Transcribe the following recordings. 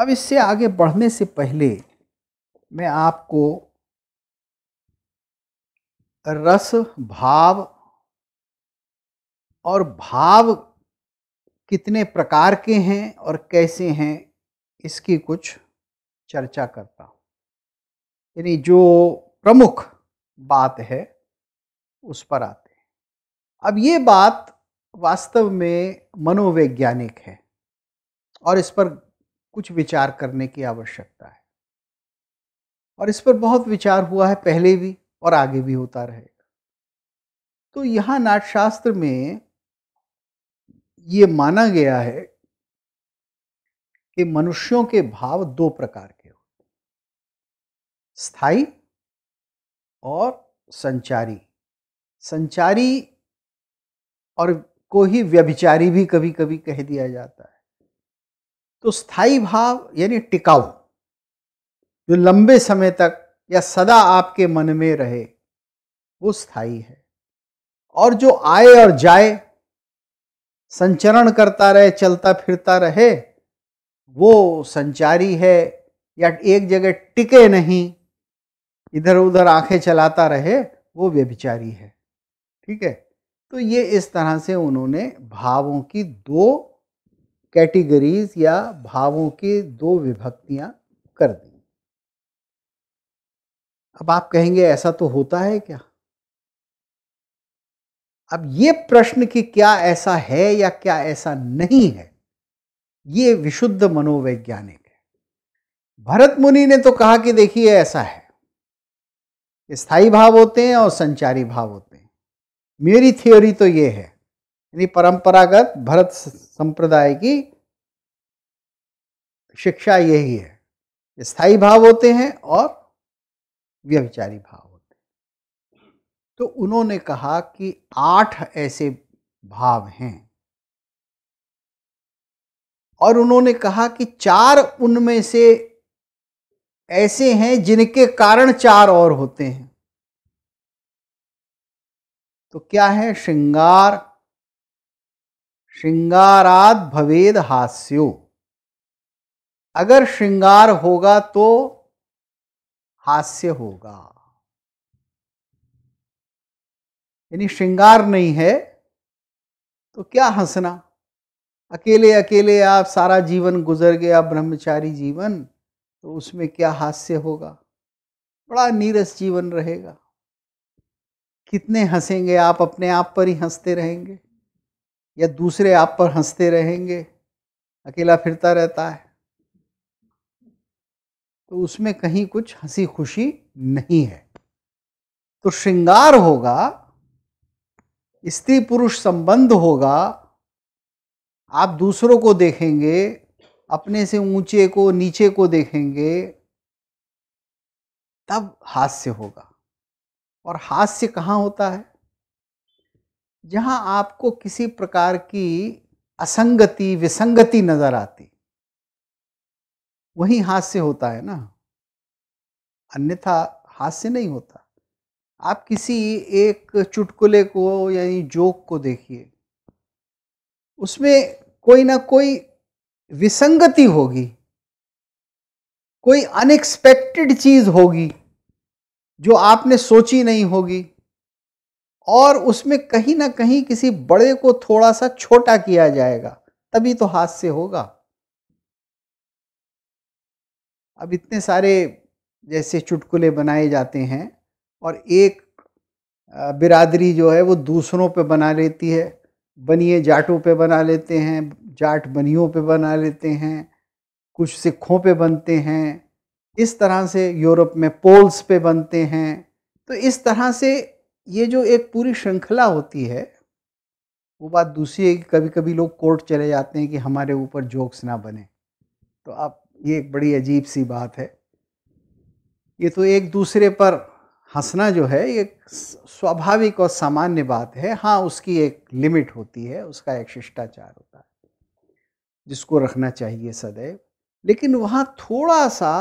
अब इससे आगे बढ़ने से पहले मैं आपको रस भाव और भाव कितने प्रकार के हैं और कैसे हैं इसकी कुछ चर्चा करता हूँ यानी जो प्रमुख बात है उस पर आते हैं अब ये बात वास्तव में मनोवैज्ञानिक है और इस पर कुछ विचार करने की आवश्यकता है और इस पर बहुत विचार हुआ है पहले भी और आगे भी होता रहेगा तो यहाँ नाटशास्त्र में ये माना गया है कि मनुष्यों के भाव दो प्रकार के होते हैं स्थाई और संचारी संचारी और को ही व्यभिचारी भी कभी कभी कह दिया जाता है तो स्थायी भाव यानी टिकाऊ जो लंबे समय तक या सदा आपके मन में रहे वो स्थायी है और जो आए और जाए संचरण करता रहे चलता फिरता रहे वो संचारी है या एक जगह टिके नहीं इधर उधर आंखें चलाता रहे वो व्यभिचारी है ठीक है तो ये इस तरह से उन्होंने भावों की दो कैटेगरीज या भावों के दो विभक्तियां कर दी अब आप कहेंगे ऐसा तो होता है क्या अब ये प्रश्न कि क्या ऐसा है या क्या ऐसा नहीं है ये विशुद्ध मनोवैज्ञानिक है भरत मुनि ने तो कहा कि देखिए ऐसा है स्थायी भाव होते हैं और संचारी भाव होते हैं मेरी थ्योरी तो ये है यानी परंपरागत भरत संप्रदाय की शिक्षा यही है स्थायी भाव होते हैं और व्यविचारी भाव होते हैं तो उन्होंने कहा कि आठ ऐसे भाव हैं और उन्होंने कहा कि चार उनमें से ऐसे हैं जिनके कारण चार और होते हैं तो क्या है श्रृंगार श्रृंगाराद भवेद हास्यो अगर श्रृंगार होगा तो हास्य होगा यानी श्रृंगार नहीं है तो क्या हंसना अकेले अकेले आप सारा जीवन गुजर गया ब्रह्मचारी जीवन तो उसमें क्या हास्य होगा बड़ा नीरस जीवन रहेगा कितने हंसेंगे आप अपने आप पर ही हंसते रहेंगे या दूसरे आप पर हंसते रहेंगे अकेला फिरता रहता है तो उसमें कहीं कुछ हंसी खुशी नहीं है तो श्रृंगार होगा स्त्री पुरुष संबंध होगा आप दूसरों को देखेंगे अपने से ऊंचे को नीचे को देखेंगे तब हास्य होगा और हास्य कहाँ होता है जहाँ आपको किसी प्रकार की असंगति विसंगति नज़र आती वही हास्य होता है ना अन्यथा हास्य नहीं होता आप किसी एक चुटकुले को यानी जोक को देखिए उसमें कोई ना कोई विसंगति होगी कोई अनएक्सपेक्टेड चीज़ होगी जो आपने सोची नहीं होगी और उसमें कहीं ना कहीं किसी बड़े को थोड़ा सा छोटा किया जाएगा तभी तो हाथ से होगा अब इतने सारे जैसे चुटकुले बनाए जाते हैं और एक बिरादरी जो है वो दूसरों पे बना लेती है बनिए जाटों पे बना लेते हैं जाट बनियों पे बना लेते हैं कुछ सिखों पे बनते हैं इस तरह से यूरोप में पोल्स पे बनते हैं तो इस तरह से ये जो एक पूरी श्रृंखला होती है वो बात दूसरी है कि कभी कभी लोग कोर्ट चले जाते हैं कि हमारे ऊपर जोक्स ना बने तो आप ये एक बड़ी अजीब सी बात है ये तो एक दूसरे पर हंसना जो है ये स्वाभाविक और सामान्य बात है हाँ उसकी एक लिमिट होती है उसका एक शिष्टाचार होता है जिसको रखना चाहिए सदैव लेकिन वहाँ थोड़ा सा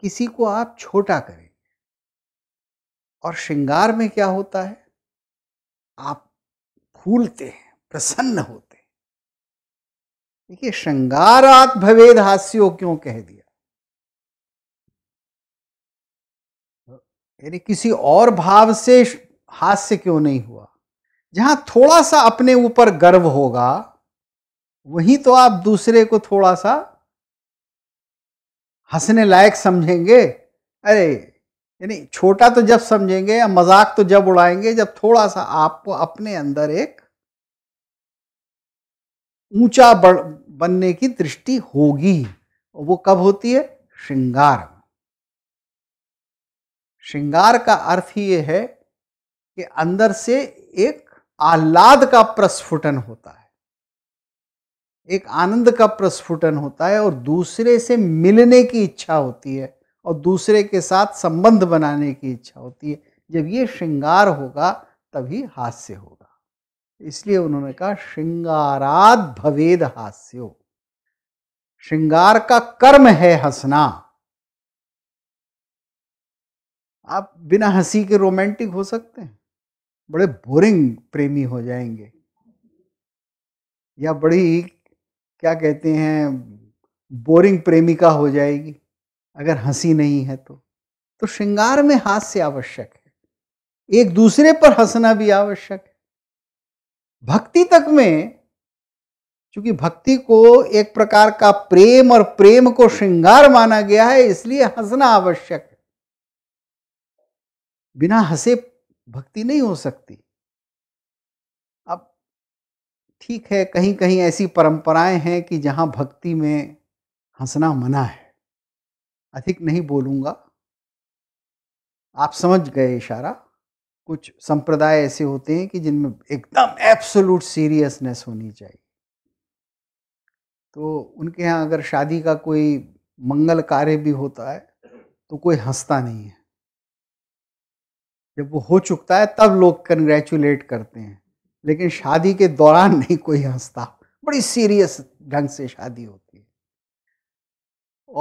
किसी को आप छोटा करें और श्रृंगार में क्या होता है आप फूलते हैं प्रसन्न होते हैं देखिए श्रृंगारात भवेद हास्यो क्यों कह दिया यानी किसी और भाव से हास्य क्यों नहीं हुआ जहां थोड़ा सा अपने ऊपर गर्व होगा वहीं तो आप दूसरे को थोड़ा सा हंसने लायक समझेंगे अरे यानी छोटा तो जब समझेंगे या मजाक तो जब उड़ाएंगे जब थोड़ा सा आपको अपने अंदर एक ऊंचा बनने की दृष्टि होगी वो कब होती है श्रृंगार श्रृंगार का अर्थ ये है कि अंदर से एक आह्लाद का प्रस्फुटन होता है एक आनंद का प्रस्फुटन होता है और दूसरे से मिलने की इच्छा होती है और दूसरे के साथ संबंध बनाने की इच्छा होती है जब ये श्रृंगार होगा तभी हास्य होगा इसलिए उन्होंने कहा श्रृंगाराद भवेद हास्य श्रृंगार का कर्म है हंसना आप बिना हंसी के रोमांटिक हो सकते हैं बड़े बोरिंग प्रेमी हो जाएंगे या बड़ी क्या कहते हैं बोरिंग प्रेमिका हो जाएगी अगर हंसी नहीं है तो तो श्रृंगार में हास्य आवश्यक है एक दूसरे पर हंसना भी आवश्यक है भक्ति तक में क्योंकि भक्ति को एक प्रकार का प्रेम और प्रेम को श्रृंगार माना गया है इसलिए हंसना आवश्यक है बिना हंसे भक्ति नहीं हो सकती अब ठीक है कहीं कहीं ऐसी परंपराएं हैं कि जहां भक्ति में हंसना मना है अधिक नहीं बोलूँगा आप समझ गए इशारा कुछ संप्रदाय ऐसे होते हैं कि जिनमें एकदम एब्सोलूट सीरियसनेस होनी चाहिए तो उनके यहाँ अगर शादी का कोई मंगल कार्य भी होता है तो कोई हंसता नहीं है जब वो हो चुकता है तब लोग कंग्रेचुलेट करते हैं लेकिन शादी के दौरान नहीं कोई हंसता बड़ी सीरियस ढंग से शादी होती है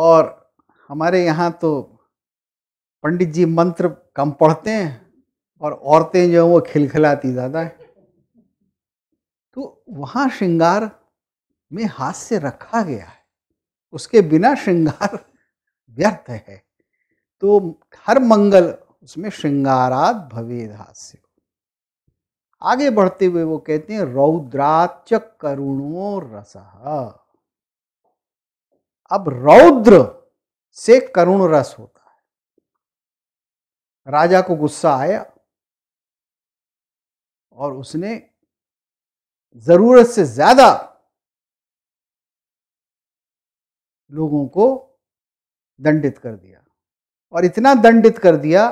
और हमारे यहाँ तो पंडित जी मंत्र कम पढ़ते हैं और औरतें जो हैं वो खिलखिलाती ज़्यादा है तो वहाँ श्रृंगार में हास्य रखा गया है उसके बिना श्रृंगार व्यर्थ है तो हर मंगल उसमें श्रृंगारात भवेद हास्य आगे बढ़ते हुए वो कहते हैं रौद्राच करुणो रस अब रौद्र से करुण रस होता है राजा को गुस्सा आया और उसने जरूरत से ज्यादा लोगों को दंडित कर दिया और इतना दंडित कर दिया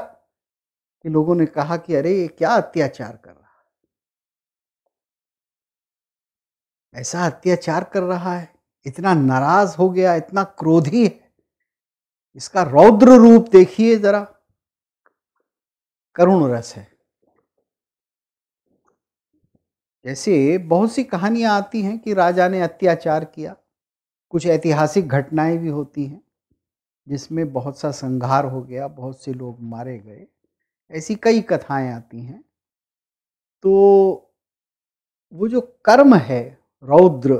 कि लोगों ने कहा कि अरे ये क्या अत्याचार कर रहा है ऐसा अत्याचार कर रहा है इतना नाराज हो गया इतना क्रोधी है इसका रौद्र रूप देखिए जरा करुण रस है जैसे बहुत सी कहानियां आती हैं कि राजा ने अत्याचार किया कुछ ऐतिहासिक घटनाएं भी होती हैं जिसमें बहुत सा संघार हो गया बहुत से लोग मारे गए ऐसी कई कथाएं आती हैं तो वो जो कर्म है रौद्र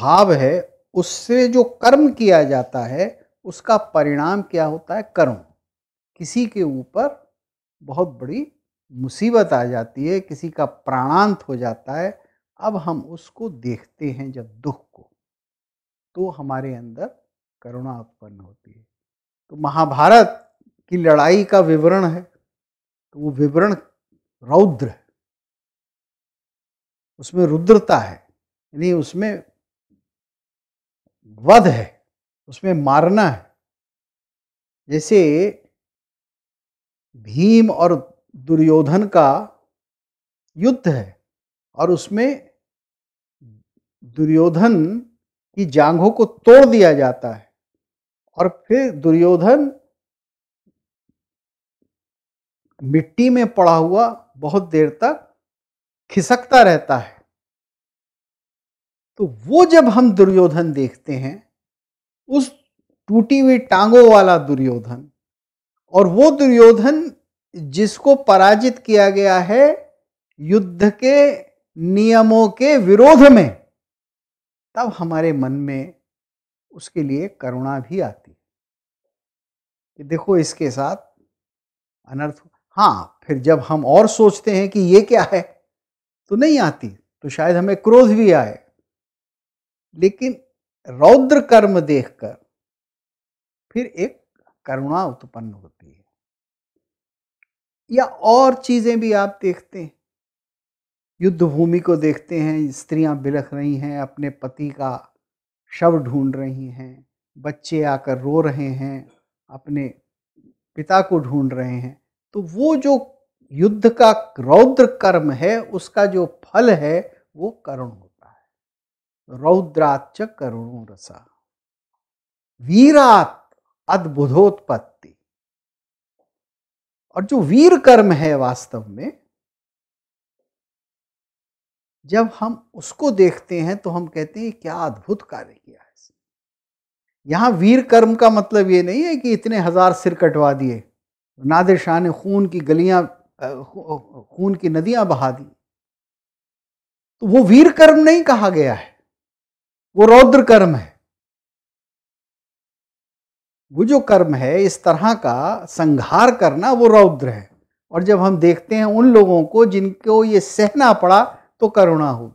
भाव है उससे जो कर्म किया जाता है उसका परिणाम क्या होता है कर्म किसी के ऊपर बहुत बड़ी मुसीबत आ जाती है किसी का प्राणांत हो जाता है अब हम उसको देखते हैं जब दुख को तो हमारे अंदर करुणा उत्पन्न होती है तो महाभारत की लड़ाई का विवरण है तो वो विवरण रौद्र है उसमें रुद्रता है यानी उसमें वध है उसमें मारना है जैसे भीम और दुर्योधन का युद्ध है और उसमें दुर्योधन की जांघों को तोड़ दिया जाता है और फिर दुर्योधन मिट्टी में पड़ा हुआ बहुत देर तक खिसकता रहता है तो वो जब हम दुर्योधन देखते हैं उस टूटी हुई टांगों वाला दुर्योधन और वो दुर्योधन जिसको पराजित किया गया है युद्ध के नियमों के विरोध में तब हमारे मन में उसके लिए करुणा भी आती है कि देखो इसके साथ अनर्थ हाँ फिर जब हम और सोचते हैं कि ये क्या है तो नहीं आती तो शायद हमें क्रोध भी आए लेकिन रौद्र कर्म देखकर फिर एक करुणा उत्पन्न होती है या और चीज़ें भी आप देखते हैं युद्ध भूमि को देखते हैं स्त्रियां बिलख रही हैं अपने पति का शव ढूंढ रही हैं बच्चे आकर रो रहे हैं अपने पिता को ढूंढ रहे हैं तो वो जो युद्ध का रौद्र कर्म है उसका जो फल है वो करुण होता रौद्राच करुणो रसा वीरात अद्भुतोत्पत्ति और जो वीर कर्म है वास्तव में जब हम उसको देखते हैं तो हम कहते हैं क्या अद्भुत कार्य किया है यहां वीर कर्म का मतलब ये नहीं है कि इतने हजार सिर कटवा दिए नादिर शाह ने खून की गलियां खून की नदियां बहा दी तो वो वीर कर्म नहीं कहा गया है वो रौद्र कर्म है वो जो कर्म है इस तरह का संहार करना वो रौद्र है और जब हम देखते हैं उन लोगों को जिनको ये सहना पड़ा तो करुणा हो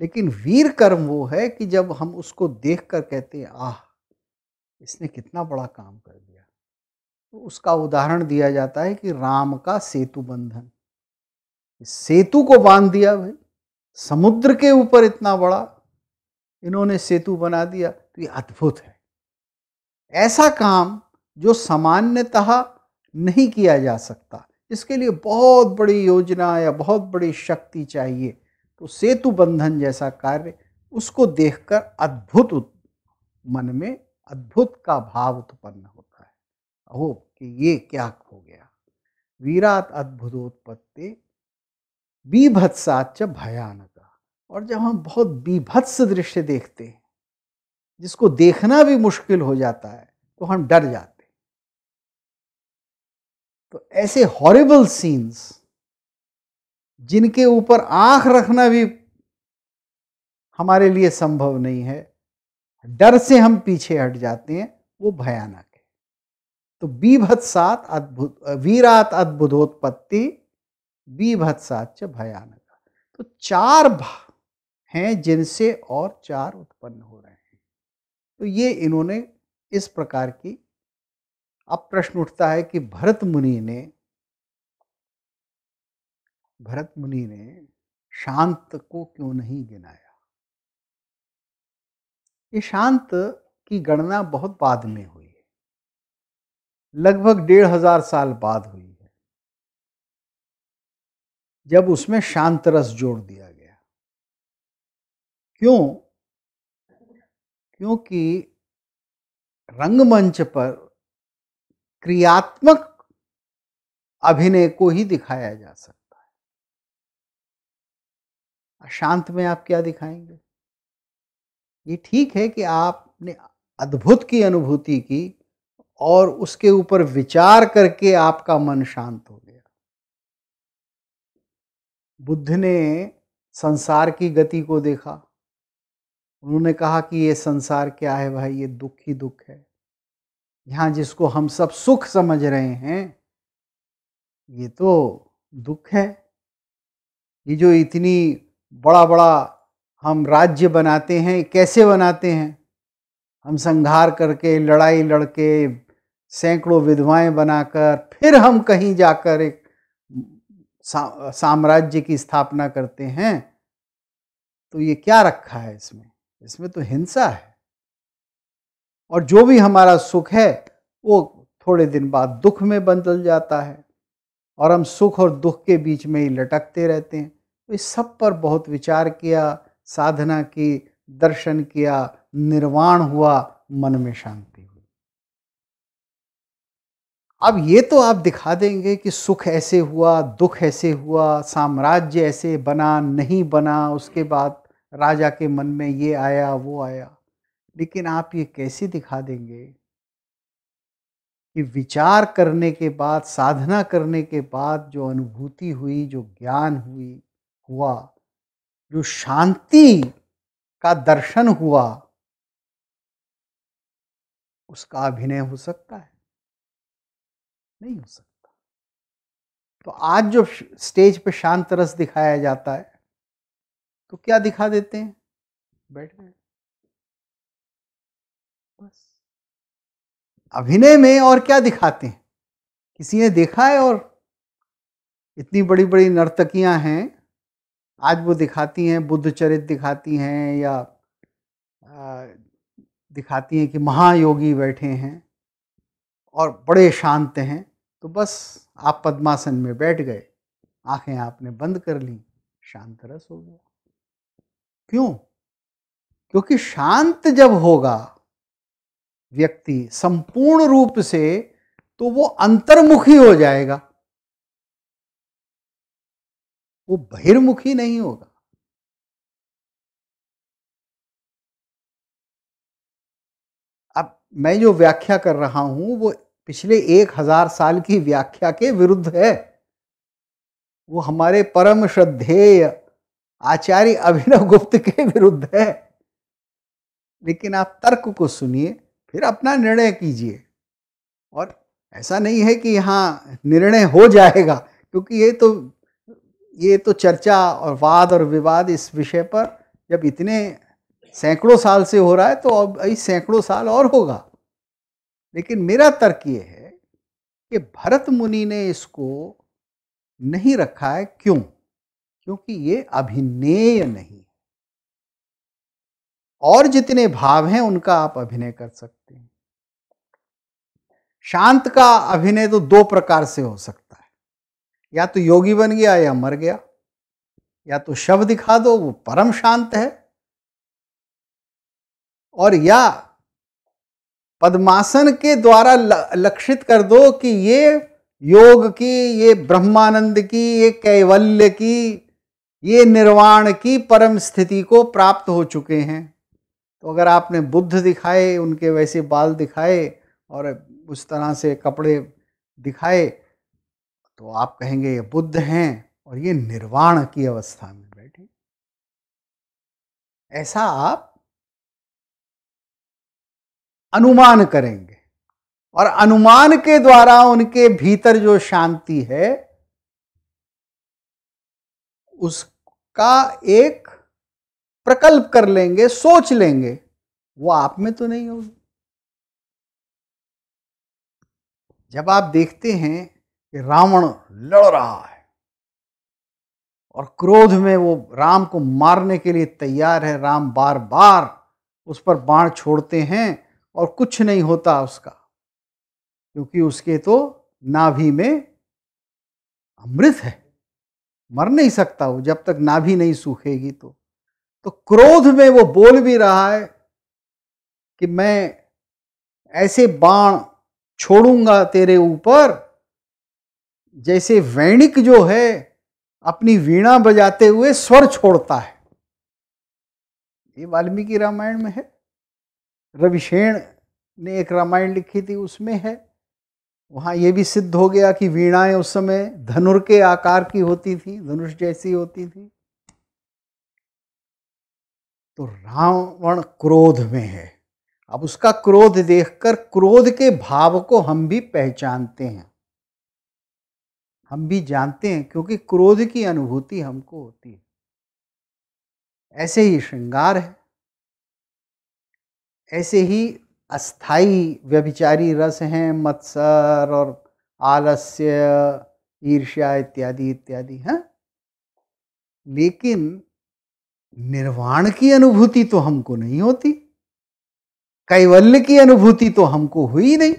लेकिन वीर कर्म वो है कि जब हम उसको देख कर कहते हैं आह इसने कितना बड़ा काम कर दिया तो उसका उदाहरण दिया जाता है कि राम का सेतु बंधन सेतु को बांध दिया भाई समुद्र के ऊपर इतना बड़ा इन्होंने सेतु बना दिया तो ये अद्भुत है ऐसा काम जो सामान्यतः नहीं किया जा सकता इसके लिए बहुत बड़ी योजना या बहुत बड़ी शक्ति चाहिए तो सेतु बंधन जैसा कार्य उसको देखकर अद्भुत मन में अद्भुत का भाव उत्पन्न होता है अहो कि ये क्या हो गया वीरात अद्भुतोत्पत्ति च भयानक और जब हम बहुत बीभत्स दृश्य देखते हैं जिसको देखना भी मुश्किल हो जाता है तो हम डर जाते तो ऐसे हॉरिबल सीन्स जिनके ऊपर आंख रखना भी हमारे लिए संभव नहीं है डर से हम पीछे हट जाते हैं वो भयानक है तो बीभत्सात अद्भुत वीरात अद्भुतोत्पत्ति सात च भयानक तो चार भा हैं जिनसे और चार उत्पन्न हो रहे हैं तो ये इन्होंने इस प्रकार की अब प्रश्न उठता है कि भरत मुनि ने भरत मुनि ने शांत को क्यों नहीं गिनाया ये शांत की गणना बहुत बाद में हुई है लगभग डेढ़ हजार साल बाद हुई है जब उसमें शांत रस जोड़ दिया गया क्यों क्योंकि रंगमंच पर क्रियात्मक अभिनय को ही दिखाया जा सकता है अशांत में आप क्या दिखाएंगे ये ठीक है कि आपने अद्भुत की अनुभूति की और उसके ऊपर विचार करके आपका मन शांत हो गया बुद्ध ने संसार की गति को देखा उन्होंने कहा कि ये संसार क्या है भाई ये दुख ही दुख है यहाँ जिसको हम सब सुख समझ रहे हैं ये तो दुख है ये जो इतनी बड़ा बड़ा हम राज्य बनाते हैं कैसे बनाते हैं हम संघार करके लड़ाई लड़के सैकड़ों विधवाएं बनाकर फिर हम कहीं जाकर एक साम्राज्य की स्थापना करते हैं तो ये क्या रखा है इसमें इसमें तो हिंसा है और जो भी हमारा सुख है वो थोड़े दिन बाद दुख में बदल जाता है और हम सुख और दुख के बीच में ही लटकते रहते हैं तो इस सब पर बहुत विचार किया साधना की दर्शन किया निर्वाण हुआ मन में शांति हुई अब ये तो आप दिखा देंगे कि सुख ऐसे हुआ दुख ऐसे हुआ साम्राज्य ऐसे बना नहीं बना उसके बाद राजा के मन में ये आया वो आया लेकिन आप ये कैसे दिखा देंगे कि विचार करने के बाद साधना करने के बाद जो अनुभूति हुई जो ज्ञान हुई हुआ जो शांति का दर्शन हुआ उसका अभिनय हो सकता है नहीं हो सकता तो आज जो स्टेज पे शांत रस दिखाया जाता है तो क्या दिखा देते हैं बैठ गए बस अभिनय में और क्या दिखाते हैं किसी ने देखा है और इतनी बड़ी बड़ी नर्तकियां हैं आज वो दिखाती हैं बुद्ध चरित दिखाती हैं या दिखाती हैं कि महायोगी बैठे हैं और बड़े शांत हैं तो बस आप पद्मासन में बैठ गए आंखें आपने बंद कर ली शांत रस हो गया क्यों क्योंकि शांत जब होगा व्यक्ति संपूर्ण रूप से तो वो अंतर्मुखी हो जाएगा वो बहिर्मुखी नहीं होगा अब मैं जो व्याख्या कर रहा हूं वो पिछले एक हजार साल की व्याख्या के विरुद्ध है वो हमारे परम श्रद्धेय आचार्य अभिनव गुप्त के विरुद्ध है लेकिन आप तर्क को सुनिए फिर अपना निर्णय कीजिए और ऐसा नहीं है कि यहाँ निर्णय हो जाएगा क्योंकि ये तो ये तो चर्चा और वाद और विवाद इस विषय पर जब इतने सैकड़ों साल से हो रहा है तो अब सैकड़ों साल और होगा लेकिन मेरा तर्क ये है कि भरत मुनि ने इसको नहीं रखा है क्यों क्योंकि ये अभिनेय नहीं और जितने भाव हैं उनका आप अभिनय कर सकते हैं शांत का अभिनय तो दो प्रकार से हो सकता है या तो योगी बन गया या मर गया या तो शव दिखा दो वो परम शांत है और या पद्मासन के द्वारा लक्षित कर दो कि ये योग की ये ब्रह्मानंद की ये कैवल्य की ये निर्वाण की परम स्थिति को प्राप्त हो चुके हैं तो अगर आपने बुद्ध दिखाए उनके वैसे बाल दिखाए और उस तरह से कपड़े दिखाए तो आप कहेंगे ये बुद्ध हैं और ये निर्वाण की अवस्था में बैठे ऐसा आप अनुमान करेंगे और अनुमान के द्वारा उनके भीतर जो शांति है उसका एक प्रकल्प कर लेंगे सोच लेंगे वो आप में तो नहीं होगी जब आप देखते हैं कि रावण लड़ रहा है और क्रोध में वो राम को मारने के लिए तैयार है राम बार बार उस पर बाण छोड़ते हैं और कुछ नहीं होता उसका क्योंकि उसके तो नाभि में अमृत है मर नहीं सकता वो जब तक नाभि नहीं सूखेगी तो तो क्रोध में वो बोल भी रहा है कि मैं ऐसे बाण छोड़ूंगा तेरे ऊपर जैसे वैणिक जो है अपनी वीणा बजाते हुए स्वर छोड़ता है ये वाल्मीकि रामायण में है रविशेण ने एक रामायण लिखी थी उसमें है वहाँ ये भी सिद्ध हो गया कि वीणाएं उस समय धनुर के आकार की होती थी धनुष जैसी होती थी तो रावण क्रोध में है अब उसका क्रोध देखकर क्रोध के भाव को हम भी पहचानते हैं हम भी जानते हैं क्योंकि क्रोध की अनुभूति हमको होती है ऐसे ही श्रृंगार है ऐसे ही अस्थाई व्यभिचारी रस हैं मत्सर और आलस्य ईर्ष्या इत्यादि इत्यादि हैं लेकिन निर्वाण की अनुभूति तो हमको नहीं होती कैवल्य की अनुभूति तो हमको हुई नहीं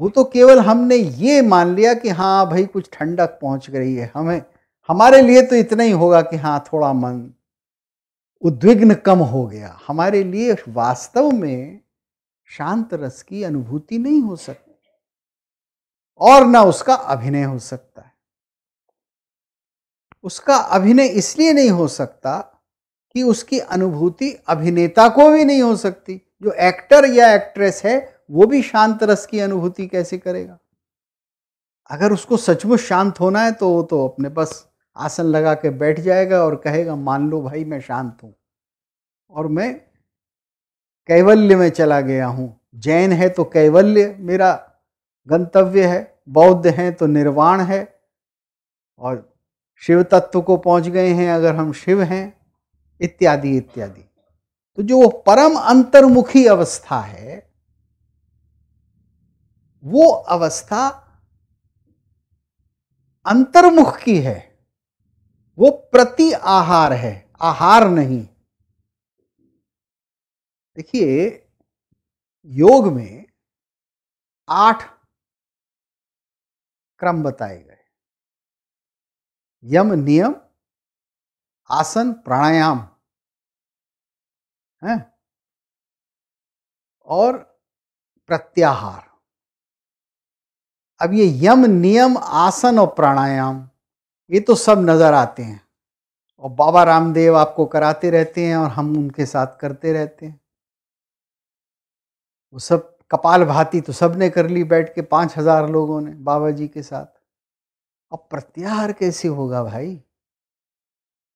वो तो केवल हमने ये मान लिया कि हाँ भाई कुछ ठंडक पहुंच गई है हमें हमारे लिए तो इतना ही होगा कि हाँ थोड़ा मन उद्विग्न कम हो गया हमारे लिए वास्तव में शांत रस की अनुभूति नहीं हो सकती और ना उसका अभिनय हो सकता है उसका अभिनय इसलिए नहीं हो सकता कि उसकी अनुभूति अभिनेता को भी नहीं हो सकती जो एक्टर या एक्ट्रेस है वो भी शांत रस की अनुभूति कैसे करेगा अगर उसको सचमुच शांत होना है तो वो तो अपने पास आसन लगा के बैठ जाएगा और कहेगा मान लो भाई मैं शांत हूँ और मैं कैवल्य में चला गया हूँ जैन है तो कैवल्य मेरा गंतव्य है बौद्ध हैं तो निर्वाण है और शिव तत्व को पहुँच गए हैं अगर हम शिव हैं इत्यादि इत्यादि तो जो परम अंतर्मुखी अवस्था है वो अवस्था अंतर्मुख की है वो प्रति आहार है आहार नहीं देखिए योग में आठ क्रम बताए गए यम नियम आसन प्राणायाम है और प्रत्याहार अब ये यम नियम आसन और प्राणायाम ये तो सब नज़र आते हैं और बाबा रामदेव आपको कराते रहते हैं और हम उनके साथ करते रहते हैं वो सब कपाल भाती तो सब ने कर ली बैठ के पाँच हज़ार लोगों ने बाबा जी के साथ अब प्रत्याहार कैसे होगा भाई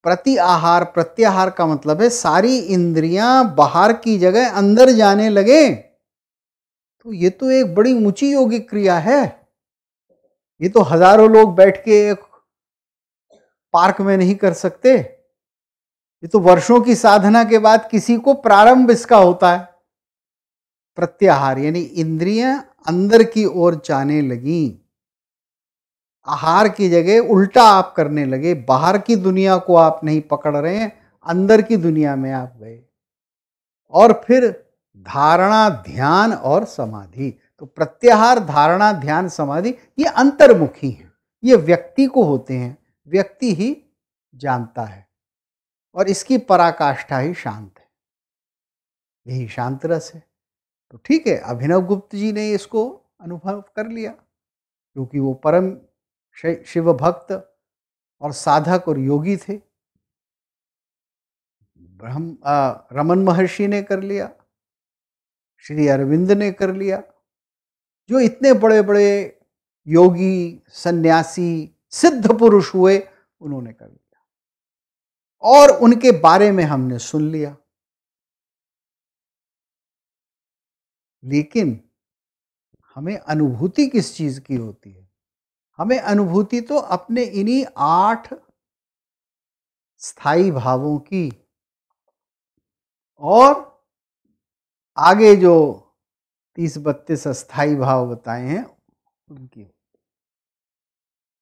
प्रति आहार प्रत्याहार का मतलब है सारी इंद्रियां बाहर की जगह अंदर जाने लगे तो ये तो एक बड़ी ऊंची योगिक क्रिया है ये तो हजारों लोग बैठ के एक पार्क में नहीं कर सकते ये तो वर्षों की साधना के बाद किसी को प्रारंभ इसका होता है प्रत्याहार यानी इंद्रियां अंदर की ओर जाने लगी आहार की जगह उल्टा आप करने लगे बाहर की दुनिया को आप नहीं पकड़ रहे हैं अंदर की दुनिया में आप गए और फिर धारणा ध्यान और समाधि तो प्रत्याहार धारणा ध्यान समाधि ये अंतर्मुखी हैं ये व्यक्ति को होते हैं व्यक्ति ही जानता है और इसकी पराकाष्ठा ही शांत है यही शांत रस है तो ठीक है अभिनव गुप्त जी ने इसको अनुभव कर लिया क्योंकि वो परम शिव भक्त और साधक और योगी थे ब्रह्म रमन महर्षि ने कर लिया श्री अरविंद ने कर लिया जो इतने बड़े बड़े योगी सन्यासी सिद्ध पुरुष हुए उन्होंने कर लिया और उनके बारे में हमने सुन लिया लेकिन हमें अनुभूति किस चीज की होती है हमें अनुभूति तो अपने इन्हीं आठ स्थाई भावों की और आगे जो तीस बत्तीस अस्थाई भाव बताए हैं उनकी